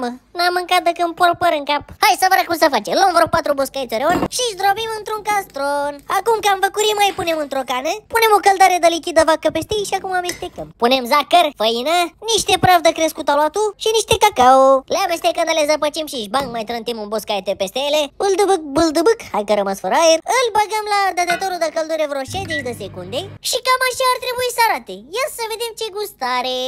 mamă, n-am mâncat decât un polpăr în cap. Hai să vedem cum să face. Luăm vreo patru buscăiți reon și zdrobim într-un castron. Acum că am făcut mai punem într-o cană, punem o căldare de lichidă vacă peste ei și acum amestecăm. Punem zahăr, făină, niște praf de crescut aluatul și niște cacao. Le amestecăm, le zăpăcim și bang, mai trântim un buscaite peste ele. Bâldăbâc, bâldăbâc, hai că rămas fără aer. Îl băgăm la ardătătorul de căldură vreo 60 de secunde și cam așa ar trebui să arate. Ia să vedem ce gustare.